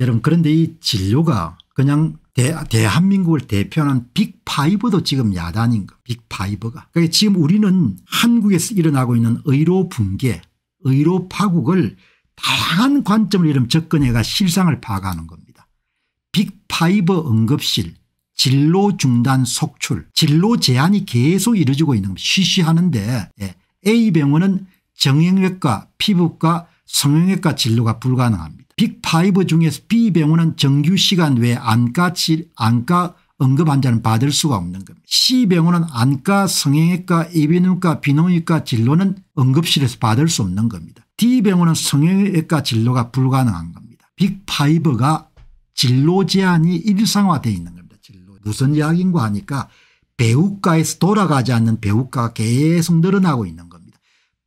여러분 그런데 이 진료가 그냥 대, 대한민국을 대표하는 빅파이브도 지금 야단인 거 빅파이브가. 그러니까 지금 우리는 한국에서 일어나고 있는 의료 붕괴 의료 파국을 다양한 관점을 이름 접근해가 실상을 파악하는 겁니다. 빅파이브 응급실 진로 중단 속출 진로 제한이 계속 이루어지고 있는 겁니다. 쉬쉬하는데 예, A병원은 정형외과 피부과 성형외과 진료가 불가능합니다. 빅5 중에서 B병원은 정규시간 외에 안과, 치, 안과 응급 환자는 받을 수가 없는 겁니다. C병원은 안과, 성형외과, 이비인후과, 비농의과 진료는 응급실에서 받을 수 없는 겁니다. D병원은 성형외과 진료가 불가능한 겁니다. 빅5가 진로 제한이 일상화되어 있는 겁니다. 진로. 무슨 이야기인가 하니까 배우과에서 돌아가지 않는 배우과가 계속 늘어나고 있는 겁니다.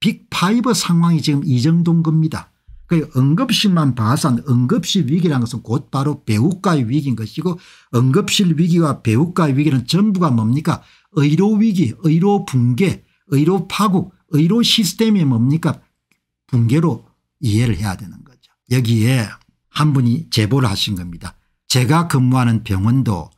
빅5 상황이 지금 이 정도인 겁니다. 그 응급실만 봐선 응급실 위기라는 것은 곧바로 배우가의 위기인 것이고 응급실 위기와 배우가의 위기는 전부가 뭡니까 의료 위기 의료 붕괴 의료 파국 의료 시스템이 뭡니까 붕괴로 이해를 해야 되는 거죠. 여기에 한 분이 제보를 하신 겁니다. 제가 근무하는 병원도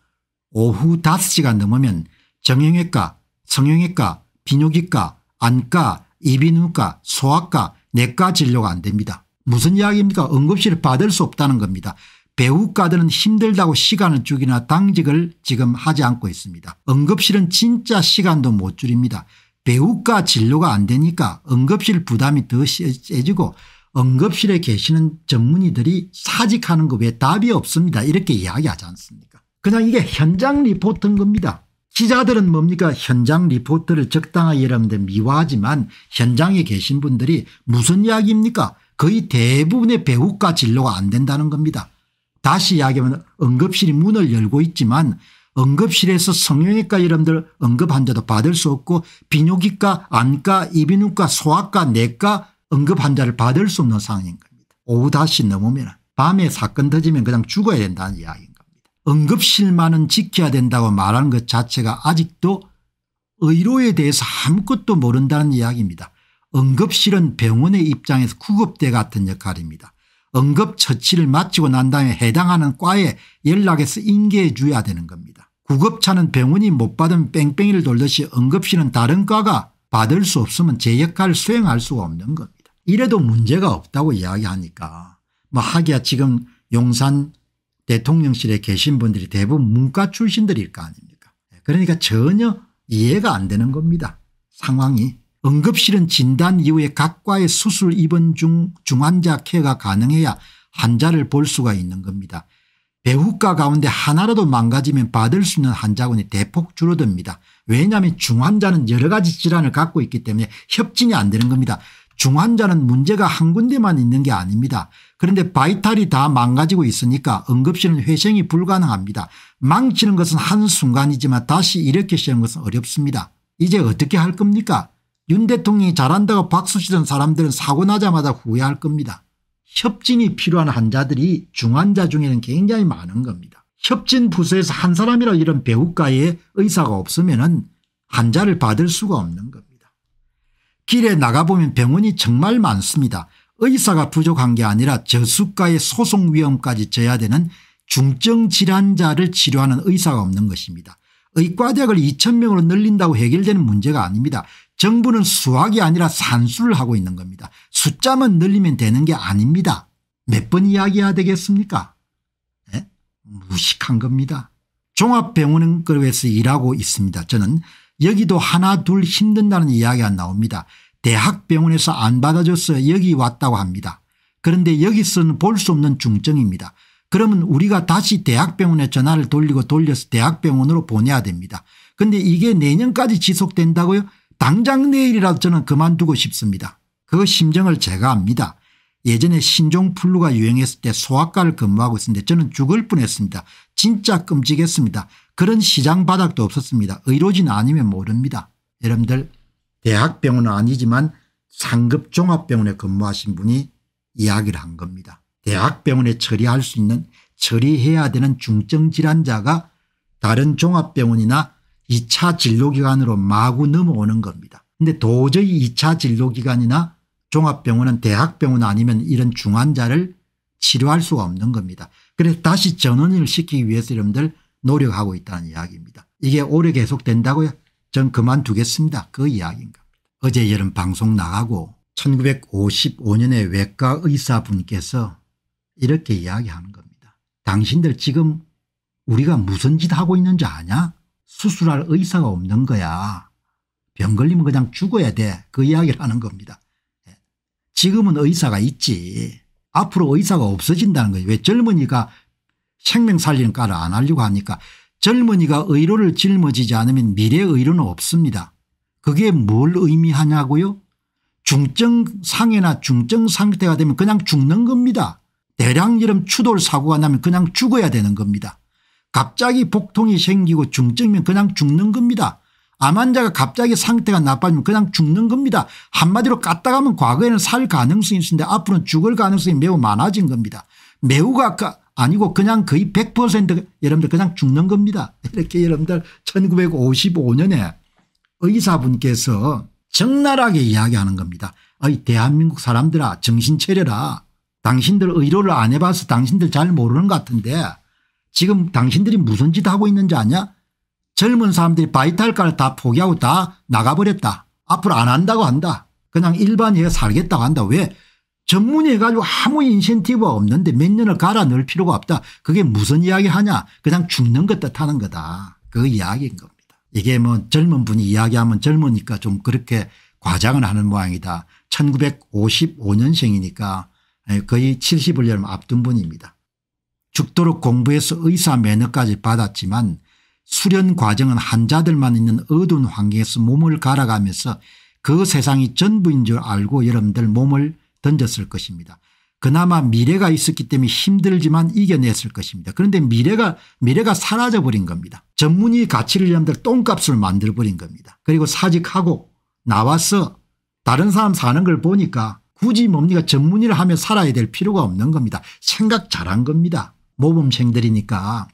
오후 5시가 넘으면 정형외과 성형외과 비뇨기과 안과 이비인후과 소아과 내과 네 진료가 안 됩니다. 무슨 이야기입니까 응급실을 받을 수 없다는 겁니다. 배우가들은 힘들다고 시간을 죽이나 당직을 지금 하지 않고 있습니다. 응급실은 진짜 시간도 못 줄입니다. 배우가 진료가 안 되니까 응급실 부담이 더 세지고 응급실에 계시는 전문의들이 사직하는 거 외에 답이 없습니다. 이렇게 이야기하지 않습니까 그냥 이게 현장 리포트인 겁니다. 기자들은 뭡니까 현장 리포트를 적당하게 이러들 미화하지만 현장에 계신 분들이 무슨 이야기입니까 거의 대부분의 배우과 진로가안 된다는 겁니다. 다시 이야기하면 응급실이 문을 열고 있지만 응급실에서 성형외과 이름들 응급 환자도 받을 수 없고 비뇨기과 안과 이비인후과 소아과 내과 응급 환자를 받을 수 없는 상황인 겁니다. 오후 5시 넘으면 밤에 사건 터지면 그냥 죽어야 된다는 이야기인 겁니다. 응급실만은 지켜야 된다고 말하는 것 자체가 아직도 의료에 대해서 아무것도 모른다는 이야기입니다. 응급실은 병원의 입장에서 구급대 같은 역할입니다. 응급처치를 마치고 난 다음에 해당하는 과에 연락해서 인계해 줘야 되는 겁니다. 구급차는 병원이 못 받은 뺑뺑이를 돌듯이 응급실은 다른 과가 받을 수 없으면 제 역할을 수행할 수가 없는 겁니다. 이래도 문제가 없다고 이야기하니까 뭐 하기야 지금 용산 대통령실에 계신 분들이 대부분 문과 출신들일 거 아닙니까 예, 그러니까 전혀 이해가 안 되는 겁니다. 상황이. 응급실은 진단 이후에 각과의 수술 입원 중 중환자 케어가 가능해야 환자를 볼 수가 있는 겁니다. 배후과 가운데 하나라도 망가지면 받을 수 있는 환자군이 대폭 줄어듭니다. 왜냐하면 중환자는 여러 가지 질환을 갖고 있기 때문에 협진이 안 되는 겁니다. 중환자는 문제가 한 군데만 있는 게 아닙니다. 그런데 바이탈이 다 망가지고 있으니까 응급실은 회생이 불가능합니다. 망치는 것은 한순간이지만 다시 일으키시는 것은 어렵습니다. 이제 어떻게 할 겁니까 윤 대통령이 잘한다고 박수치던 사람들은 사고 나자마자 후회할 겁니다. 협진이 필요한 환자들이 중환자 중에는 굉장히 많은 겁니다. 협진 부서에서 한 사람이라 이런 배우과의 의사가 없으면 환자를 받을 수가 없는 겁니다. 길에 나가보면 병원이 정말 많습니다. 의사가 부족한 게 아니라 저수가의 소송 위험까지 져야 되는 중증 질환자를 치료하는 의사가 없는 것입니다. 의과대학을 2천명으로 늘린다고 해결되는 문제가 아닙니다. 정부는 수학이 아니라 산수를 하고 있는 겁니다. 숫자만 늘리면 되는 게 아닙니다. 몇 번 이야기해야 되겠습니까? 네? 무식한 겁니다. 종합병원에서 일하고 있습니다. 저는 여기도 하나 둘 힘든다는 이야기가 나옵니다. 대학병원에서 안 받아줘서 여기 왔다고 합니다. 그런데 여기서는 볼 수 없는 중증입니다. 그러면 우리가 다시 대학병원에 전화를 돌리고 돌려서 대학병원으로 보내야 됩니다. 근데 이게 내년까지 지속된다고요? 당장 내일이라도 저는 그만두고 싶습니다. 그 심정을 제가 압니다. 예전에 신종플루가 유행했을 때 소아과를 근무하고 있었는데 저는 죽을 뻔했습니다. 진짜 끔찍했습니다. 그런 시장 바닥도 없었습니다. 의료진 아니면 모릅니다. 여러분들 대학병원은 아니지만 상급종합병원에 근무하신 분이 이야기를 한 겁니다. 대학병원에 처리할 수 있는 처리해야 되는 중증질환자가 다른 종합병원이나 2차 진료기관으로 마구 넘어오는 겁니다. 근데 도저히 2차 진료기관이나 종합병원은 대학병원 아니면 이런 중환자를 치료할 수가 없는 겁니다. 그래서 다시 전원을 시키기 위해서 여러분들 노력하고 있다는 이야기입니다. 이게 오래 계속된다고요? 전 그만두겠습니다. 그 이야기인 가 어제 여름 방송 나가고 1955년에 외과 의사분께서 이렇게 이야기하는 겁니다. 당신들 지금 우리가 무슨 짓 하고 있는지 아냐? 수술할 의사가 없는 거야. 병 걸리면 그냥 죽어야 돼. 그 이야기를 하는 겁니다. 예. 지금은 의사가 있지. 앞으로 의사가 없어진다는 거예요. 왜 젊은이가 생명 살리는 가를 안 하려고 하니까 젊은이가 의료를 짊어지지 않으면 미래의 의료는 없습니다. 그게 뭘 의미하냐고요? 중증 상해나 중증 상태가 되면 그냥 죽는 겁니다. 대량 이런 추돌 사고가 나면 그냥 죽어야 되는 겁니다. 갑자기 복통이 생기고 중증이면 그냥 죽는 겁니다. 암 환자가 갑자기 상태가 나빠지면 그냥 죽는 겁니다. 한마디로 까딱하면 과거에는 살 가능성이 있었는데 앞으로는 죽을 가능성이 매우 많아진 겁니다. 매우가 그 아니고 그냥 거의 100% 여러분들 그냥 죽는 겁니다. 이렇게 여러분들 1955년에 의사분께서 적나라하게 이야기하는 겁니다. 이 대한민국 사람들아 정신 차려라. 당신들 의료를 안 해봐서 당신들 잘 모르는 것 같은데 지금 당신들이 무슨 짓 하고 있는지 아냐? 젊은 사람들이 바이탈가를 다 포기하고 다 나가버렸다. 앞으로 안 한다고 한다. 그냥 일반인에 살겠다고 한다. 왜? 전문의 가지고 아무 인센티브가 없는데 몇 년을 갈아 넣을 필요가 없다. 그게 무슨 이야기 하냐? 그냥 죽는 것 뜻하는 거다. 그 이야기인 겁니다. 이게 뭐 젊은 분이 이야기하면 젊으니까 좀 그렇게 과장을 하는 모양이다. 1955년생이니까 거의 70을 여름 앞둔 분입니다. 죽도록 공부해서 의사 매너까지 받았지만 수련 과정은 환자들만 있는 어두운 환경에서 몸을 갈아가면서 그 세상이 전부인 줄 알고 여러분들 몸을 던졌을 것입니다. 그나마 미래가 있었기 때문에 힘들지만 이겨냈을 것입니다. 그런데 미래가 미래가 사라져버린 겁니다. 전문의 가치를 여러분들 똥값을 만들어버린 겁니다. 그리고 사직하고 나와서 다른 사람 사는 걸 보니까 굳이 뭡니까 전문의를 하며 살아야 될 필요가 없는 겁니다. 생각 잘한 겁니다. 모범생들이니까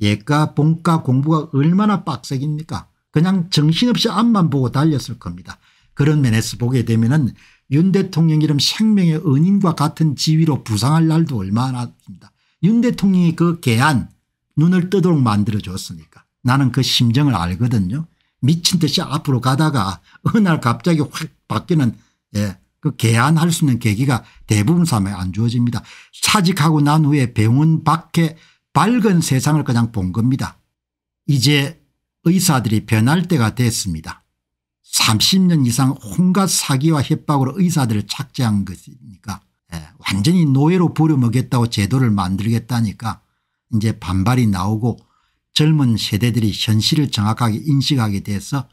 예과 본과 공부가 얼마나 빡세입니까 그냥 정신없이 앞만 보고 달렸을 겁니다. 그런 면에서 보게 되면 은윤 대통령 이름 생명의 은인과 같은 지위로 부상할 날도 얼마나 있습니다. 윤 대통령이 그 개안 눈을 뜨도록 만들어줬으니까 나는 그 심정을 알거든요. 미친 듯이 앞으로 가다가 어느 날 갑자기 확 바뀌는 예, 그 개안할 수 있는 계기가 대부분 사람에 안 주어집니다. 사직하고 난 후에 병원 밖에 밝은 세상을 그냥 본 겁니다. 이제 의사들이 변할 때가 됐습니다. 30년 이상 온갖 사기와 협박으로 의사들을 착취한 것이니까 예, 완전히 노예로 부려먹겠다고 제도를 만들겠다니까 이제 반발이 나오고 젊은 세대들이 현실을 정확하게 인식하게 돼서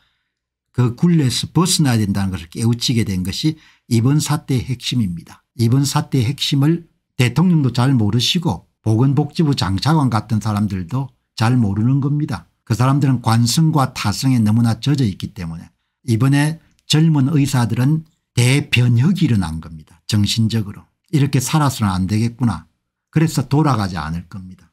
그 굴레에서 벗어나야 된다는 것을 깨우치게 된 것이 이번 사태의 핵심입니다. 이번 사태의 핵심을 대통령도 잘 모르시고 보건복지부 장차관 같은 사람들도 잘 모르는 겁니다. 그 사람들은 관성과 타성에 너무나 젖어 있기 때문에 이번에 젊은 의사들은 대변혁이 일어난 겁니다. 정신적으로. 이렇게 살아서는 안 되겠구나. 그래서 돌아가지 않을 겁니다.